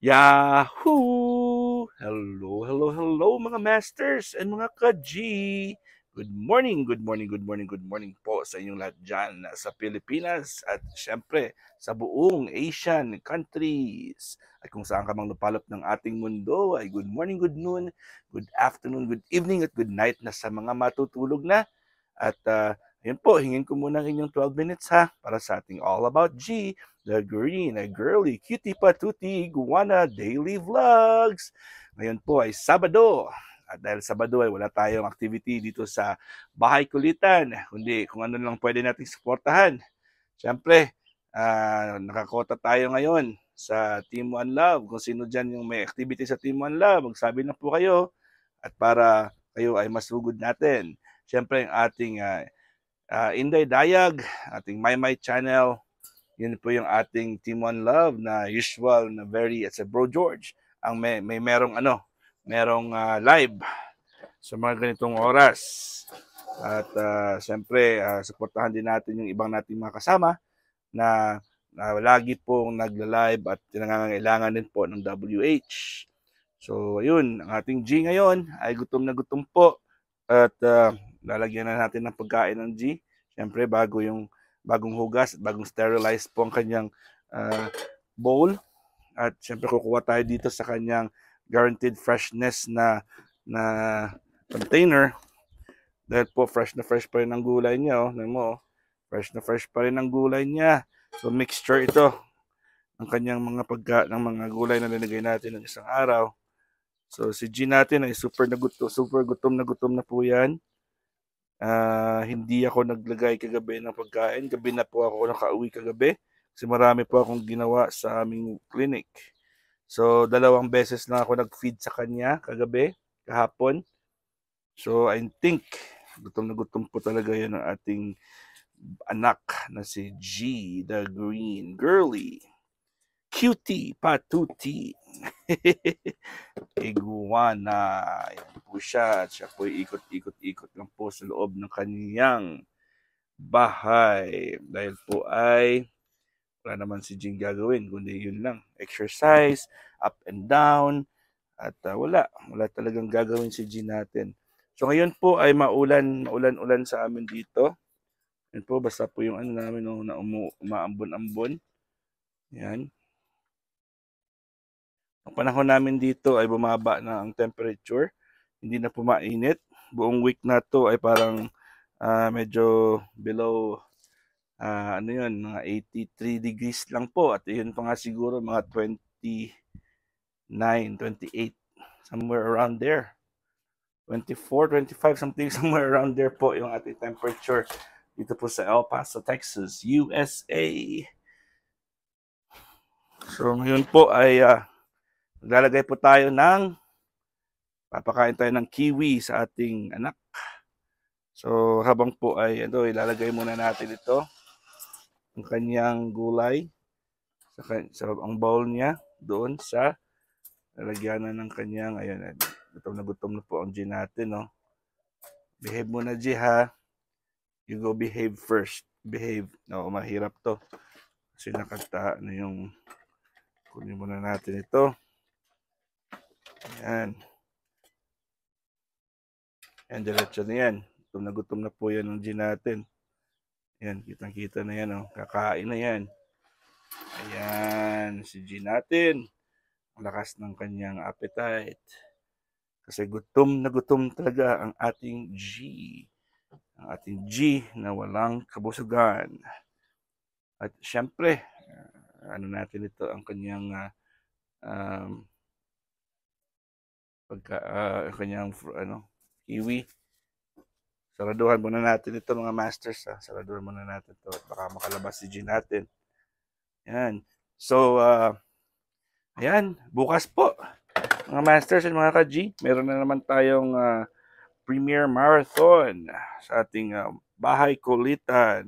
Yahoo! Hello, hello, hello mga masters and mga ka-G! Good morning, good morning, good morning, good morning po sa inyong lahat dyan sa Pilipinas at syempre sa buong Asian countries. At kung saan ka mang lupalop ng ating mundo ay good morning, good noon, good afternoon, good evening at good night na sa mga matutulog na. At uh, Ayun po, hingin ko muna ang inyong 12 minutes ha para sa ating All About G, The Green, A Girly, Cutie Patuti, Iguana Daily Vlogs. Ngayon po ay Sabado. At dahil Sabado ay wala tayong activity dito sa Bahay Kulitan, kundi kung ano lang pwede nating suportahan. Siyempre, uh, nakakota tayo ngayon sa Team One Love. Kung sino dyan yung may activity sa Team One Love, magsabi na po kayo. At para kayo ay masugod natin. Siyempre, ang ating uh, uh, Inday Dayag, ating MyMy channel. Yun po yung ating Team One Love na usual na very, it's a Bro George. Ang may, may merong ano, merong uh, live sa mga ganitong oras. At uh, siyempre, uh, supportahan din natin yung ibang nating mga kasama na, na lagi pong nagla-live at nangangailangan din po ng WH. So, ayun, ang ating G ngayon ay gutom na gutom po. At uh, lalagyan na natin ng pagkain ng G. Siyempre, bago yung bagong hugas, bagong sterilize po ang kanyang uh, bowl. At siyempre, kukuha tayo dito sa kanyang guaranteed freshness na na container. Dahil po, fresh na fresh pa rin ang gulay niya. Oh. mo, oh. fresh na fresh pa rin ang gulay niya. So, mixture ito ng kanyang mga pagka, ng mga gulay na linagay natin ng isang araw. So, si G natin ay super na gutom, super gutom na gutom na po yan. Uh, hindi ako naglagay kagabi ng pagkain. Gabi na po ako nakauwi kagabi kasi marami po akong ginawa sa aming clinic. So, dalawang beses na ako nag-feed sa kanya kagabi, kahapon. So, I think gutom na gutom po talaga yan ng ating anak na si G, the green girly. Cutie Patuti. Iguana. Ayan po siya. At siya po ikot-ikot-ikot lang po sa loob ng kaniyang bahay. Dahil po ay wala naman si Jing gagawin, kundi yun lang. Exercise, up and down, at uh, wala. Wala talagang gagawin si Jing natin. So ngayon po ay maulan, maulan-ulan sa amin dito. Yan po, basta po yung ano namin no, na umu, umaambon-ambon. Yan. Ang panahon namin dito ay bumaba na ang temperature. Hindi na pumainit. Buong week na to ay parang uh, medyo below uh, ano yun, mga 83 degrees lang po. At yun pa nga siguro mga 29, 28, somewhere around there. 24, 25, something somewhere around there po yung ating temperature dito po sa El Paso, Texas, USA. So ngayon po ay uh, Lalagay po tayo ng, papakain tayo ng kiwi sa ating anak. So habang po ay ito, ano, ilalagay muna natin ito. Ang kanyang gulay. Sa, sa ang bowl niya doon sa lalagyanan ng kanyang. ayun. gutom na gutom na po ang G natin. No? Behave muna G ha. You go behave first. Behave. No, mahirap to. Kasi nakata na ano yung kunin muna natin ito. Ayan. Yan, diretso na yan. Gutom na gutom na po yan ng gin natin. Ayan, kitang-kita na yan. Oh. Kakain na yan. Ayan, si Gin natin. Ang lakas ng kanyang appetite. Kasi gutom na gutom talaga ang ating G. Ang ating G na walang kabusugan. At syempre, ah, ano natin ito, ang kanyang uh, um, pagka uh, kanyang ano, kiwi. Saraduhan muna natin ito mga masters. Ha? Ah. Saraduhan muna natin ito. Baka makalabas si G natin. Yan. So, uh, ayan. Bukas po. Mga masters at mga ka-G, meron na naman tayong uh, premier marathon sa ating uh, bahay kulitan.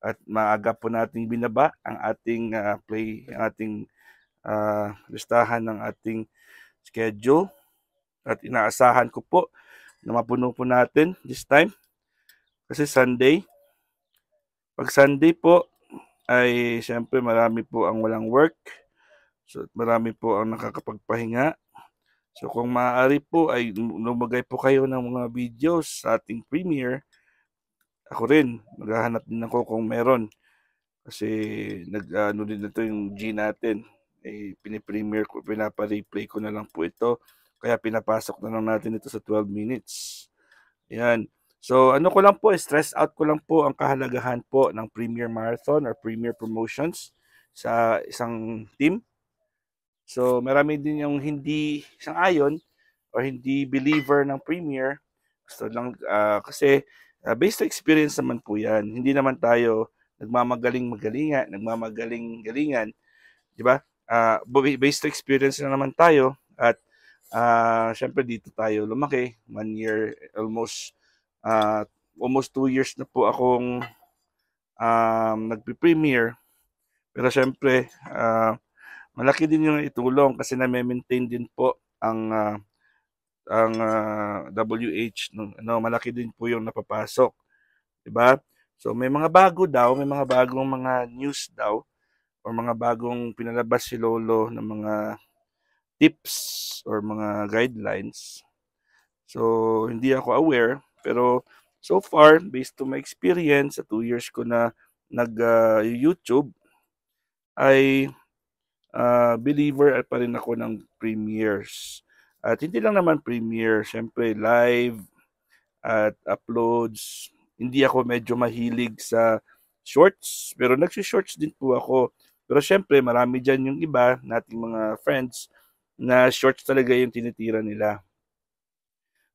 At maaga po nating binaba ang ating uh, play, ang ating uh, listahan ng ating schedule at inaasahan ko po na mapuno po natin this time. Kasi Sunday. Pag Sunday po ay siyempre marami po ang walang work. So marami po ang nakakapagpahinga. So kung maaari po ay lumagay po kayo ng mga videos sa ating premiere. Ako rin, maghahanap din ako kung meron. Kasi nag-ano din na ito yung G natin. Eh, pinipremiere ko, pinapa-replay ko na lang po ito. Kaya pinapasok na lang natin ito sa 12 minutes. Ayan. So ano ko lang po, eh, stress out ko lang po ang kahalagahan po ng Premier Marathon or Premier Promotions sa isang team. So marami din yung hindi isang ayon or hindi believer ng Premier. Gusto lang uh, kasi uh, based experience naman po 'yan. Hindi naman tayo nagmamagaling magalingan, nagmamagaling galingan, 'di ba? Uh, based experience na naman tayo at uh, syempre dito tayo lumaki. One year, almost, uh, almost two years na po akong um, nagpe-premiere. Pero syempre, uh, malaki din yung itulong kasi na-maintain din po ang uh, ang uh, WH no, no malaki din po yung napapasok 'di ba so may mga bago daw may mga bagong mga news daw or mga bagong pinalabas si Lolo ng mga tips or mga guidelines. So, hindi ako aware. Pero, so far, based to my experience, sa 2 years ko na nag-YouTube, ah, uh, ay uh, believer pa rin ako ng premieres. At hindi lang naman premiere, syempre live at uploads. Hindi ako medyo mahilig sa shorts, pero nagsi-shorts din po ako. Pero syempre, marami dyan yung iba, nating mga friends, na shorts talaga yung tinitira nila.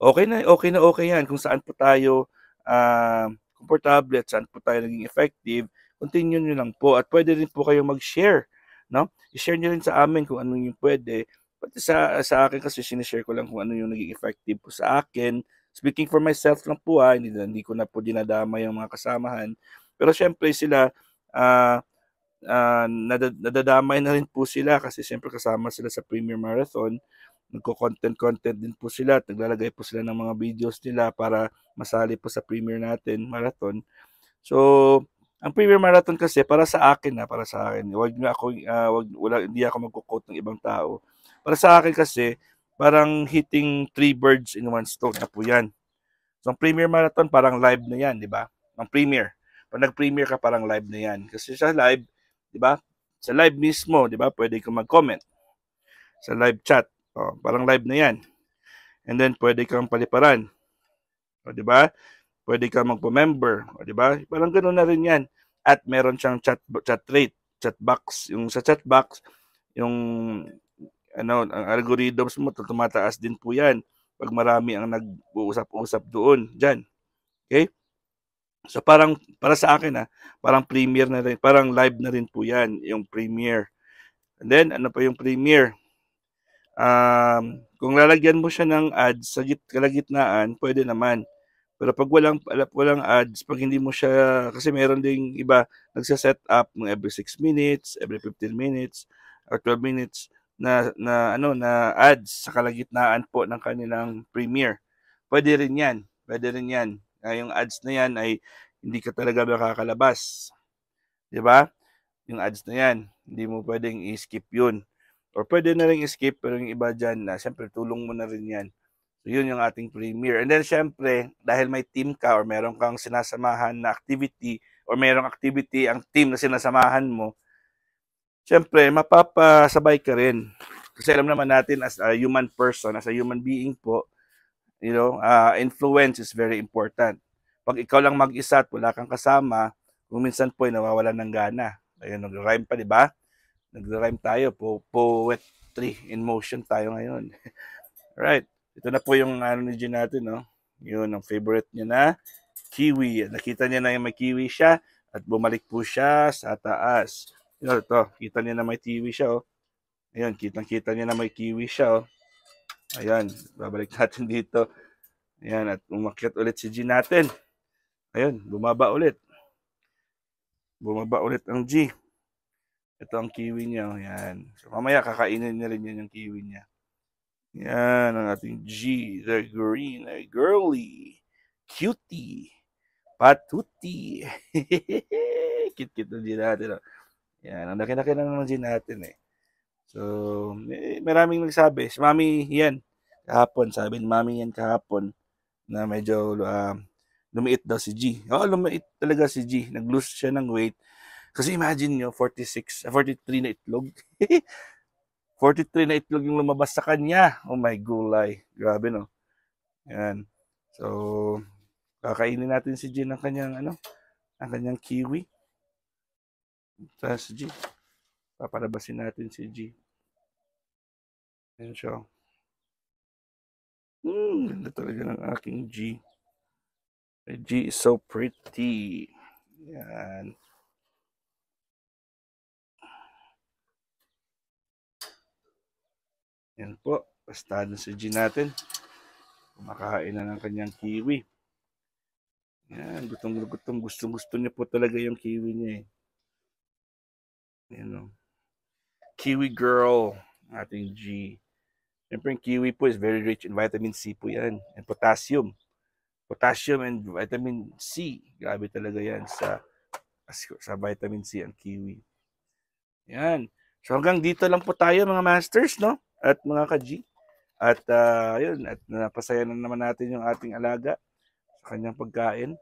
Okay na, okay na okay yan kung saan po tayo uh, ah, comfortable at saan po tayo naging effective. Continue nyo lang po at pwede rin po kayong mag-share. No? I-share nyo rin sa amin kung ano yung pwede. Pati sa, sa akin kasi sinishare ko lang kung ano yung naging effective po sa akin. Speaking for myself lang po ha, ah, hindi, hindi ko na po dinadama yung mga kasamahan. Pero syempre sila, uh, uh, ah, nad- nadadamay na rin po sila kasi siyempre kasama sila sa Premier Marathon. Nagko-content-content din po sila at naglalagay po sila ng mga videos nila para masali po sa Premier natin Marathon. So, ang Premier Marathon kasi para sa akin na, ah, para sa akin. Wag na ako uh, ah, wag wala hindi ako magko-quote ng ibang tao. Para sa akin kasi parang hitting three birds in one stone na po 'yan. So ang Premier Marathon parang live na 'yan, di ba? Ang Premier. Pag nag-premier ka parang live na 'yan. Kasi sa live di ba? Sa live mismo, di ba? Pwede kang mag-comment sa live chat. O, oh, parang live na 'yan. And then pwede kang paliparan. O, di ba? Pwede kang magpa-member, o, di ba? Parang ganoon na rin 'yan. At meron siyang chat chat rate, chat box, yung sa chat box, yung ano, ang algorithms mo tumataas din po 'yan pag marami ang nag-uusap-usap doon, diyan. Okay? So parang para sa akin ah, parang premiere na rin, parang live na rin po 'yan, yung premiere. And then ano pa yung premiere? Um, kung lalagyan mo siya ng ads sa git kalagitnaan, pwede naman. Pero pag walang walang ads, pag hindi mo siya kasi meron ding iba nagse-set up ng every 6 minutes, every 15 minutes or 12 minutes na na ano na ads sa kalagitnaan po ng kanilang premiere. Pwede rin 'yan. Pwede rin 'yan na ah, yung ads na yan ay hindi ka talaga makakalabas. Di ba? Yung ads na yan, hindi mo pwedeng i-skip yun. Or pwede na rin i-skip, pero yung iba dyan na, syempre tulong mo na rin yan. So, yun yung ating premiere. And then, siyempre, dahil may team ka or meron kang sinasamahan na activity or merong activity ang team na sinasamahan mo, siyempre, mapapasabay ka rin. Kasi alam naman natin as a human person, as a human being po, You know, uh, influence is very important. Pag ikaw lang mag-isa at wala kang kasama, kung minsan po ay nawawalan ng gana. Ayun, nag-rhyme pa, di ba? Nag-rhyme tayo, po poetry in motion tayo ngayon. right. Ito na po yung ano ni Jean natin, no? Yun, ang favorite niya na kiwi. Nakita niya na yung may kiwi siya at bumalik po siya sa taas. Yun, ito, kita niya na may kiwi siya, oh. Ayun, kitang-kita niya na may kiwi siya, oh. Ayan, babalik natin dito. Ayan, at umakyat ulit si G natin. Ayan, bumaba ulit. Bumaba ulit ang G. Ito ang kiwi niya. Oh, ayan. So, mamaya kakainin na rin yan yung kiwi niya. Ayan, ang ating G. The green, the girly, cutie, patuti. Kit-kit ng G natin. Oh. Ayan, ang laki-laki ng G natin eh. So, eh, maraming nagsabi. Si Mami, yan. Kahapon, sabi ni Mami yan kahapon na medyo uh, lumiit daw si G. Oo, oh, lumiit talaga si G. Nag-lose siya ng weight. Kasi imagine nyo, 46, 43 ah, na itlog. 43 na itlog yung lumabas sa kanya. Oh my gulay. Grabe no. Yan. So, kakainin natin si G ng kanyang ano, ang kanyang kiwi. Tapos G. Papalabasin natin si G. Ayan siya. Hmm, ganda talaga ng aking G. My G is so pretty. Yan. Yan po. Bastado si G natin. Kumakain na ng kanyang kiwi. Yan. Gutong-gutong. Gustong-gusto niya po talaga yung kiwi niya eh. Yan o. Kiwi girl. Ating G. Siyempre, yung kiwi po is very rich in vitamin C po yan and potassium. Potassium and vitamin C. Grabe talaga yan sa sa vitamin C ang kiwi. Yan. So hanggang dito lang po tayo mga masters, no? At mga ka-G. At uh, yun, at napasaya na naman natin yung ating alaga sa kanyang pagkain.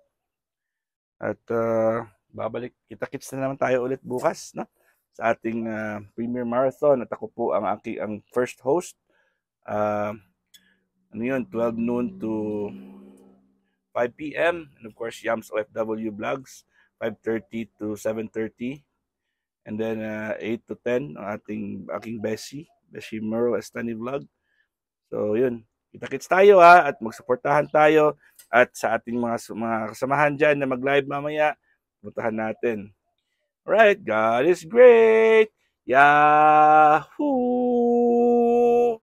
At uh, babalik, kita-kits na naman tayo ulit bukas, no? Sa ating uh, Premier Marathon at ako po ang aking ang first host uh, ano yun, 12 noon to 5 p.m. And of course, Yams OFW Vlogs, 5.30 to 7.30. And then uh, 8 to 10, ang ating aking Bessie, Bessie Merle Estani Vlog. So yun, kitakits tayo ha, at magsuportahan tayo. At sa ating mga, mga kasamahan dyan na mag-live mamaya, puntahan natin. Alright, God is great! Yahoo!